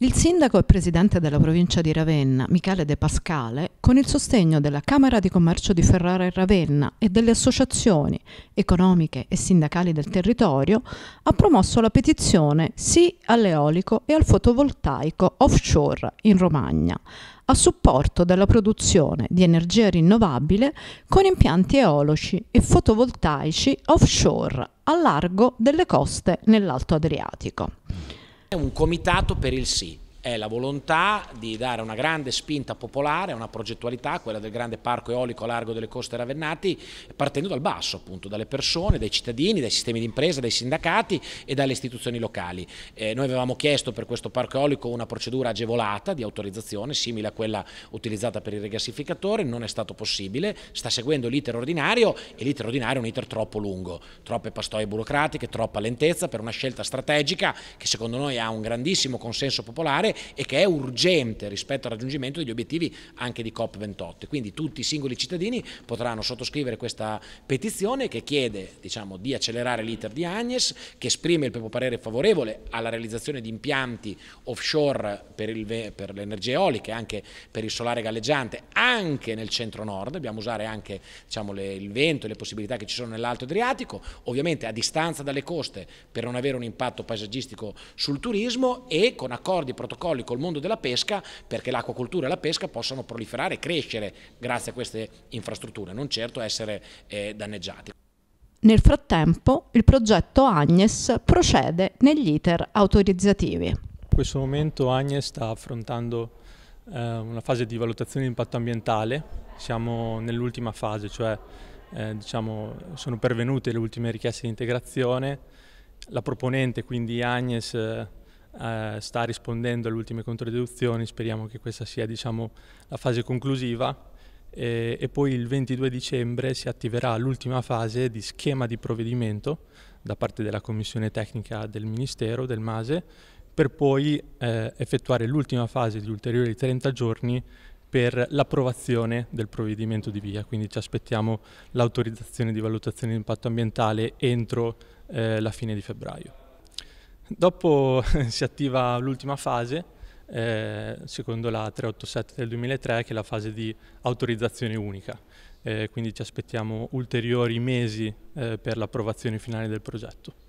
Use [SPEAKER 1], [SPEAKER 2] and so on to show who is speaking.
[SPEAKER 1] Il sindaco e presidente della provincia di Ravenna, Michele De Pascale, con il sostegno della Camera di Commercio di Ferrara e Ravenna e delle associazioni economiche e sindacali del territorio, ha promosso la petizione Sì all'eolico e al fotovoltaico offshore in Romagna, a supporto della produzione di energia rinnovabile con impianti eolici e fotovoltaici offshore a largo delle coste nell'Alto Adriatico
[SPEAKER 2] un comitato per il sì è la volontà di dare una grande spinta popolare, a una progettualità, quella del grande parco eolico a largo delle coste ravennati, partendo dal basso, appunto, dalle persone, dai cittadini, dai sistemi di impresa, dai sindacati e dalle istituzioni locali. Eh, noi avevamo chiesto per questo parco eolico una procedura agevolata di autorizzazione, simile a quella utilizzata per il regassificatore, non è stato possibile, sta seguendo l'iter ordinario e l'iter ordinario è un iter troppo lungo, troppe pastoie burocratiche, troppa lentezza per una scelta strategica che secondo noi ha un grandissimo consenso popolare fare e che è urgente rispetto al raggiungimento degli obiettivi anche di COP28. Quindi tutti i singoli cittadini potranno sottoscrivere questa petizione che chiede diciamo, di accelerare l'iter di Agnes, che esprime il proprio parere favorevole alla realizzazione di impianti offshore per, le energie eoliche, anche per il solare galleggiante, anche nel centro-nord, dobbiamo usare anche diciamo, le, il vento e le possibilità che ci sono nell'Alto Adriatico, ovviamente a distanza dalle coste per non avere un impatto paesaggistico sul turismo e con accordi protocolli protocolli col mondo della pesca perché l'acquacoltura e la pesca possano proliferare e crescere grazie a queste infrastrutture, non certo essere eh, danneggiati.
[SPEAKER 1] Nel frattempo il progetto Agnes procede negli iter autorizzativi. In
[SPEAKER 2] questo momento
[SPEAKER 3] Agnes sta affrontando eh, una fase di valutazione di impatto ambientale, siamo nell'ultima fase, cioè eh, diciamo, sono pervenute le ultime richieste di integrazione, la proponente quindi Agnes eh, eh, sta rispondendo alle ultime controdeduzioni, speriamo che questa sia diciamo, la fase conclusiva e, e poi il 22 dicembre si attiverà l'ultima fase di schema di provvedimento da parte della Commissione Tecnica del Ministero, del MASE, per poi eh, effettuare l'ultima fase di ulteriori 30 giorni per l'approvazione del provvedimento di via, quindi ci aspettiamo l'autorizzazione di valutazione di impatto ambientale entro eh, la fine di febbraio. Dopo si attiva l'ultima fase, eh, secondo la 387 del 2003, che è la fase di autorizzazione unica. Eh, quindi ci aspettiamo ulteriori mesi eh, per l'approvazione finale del progetto.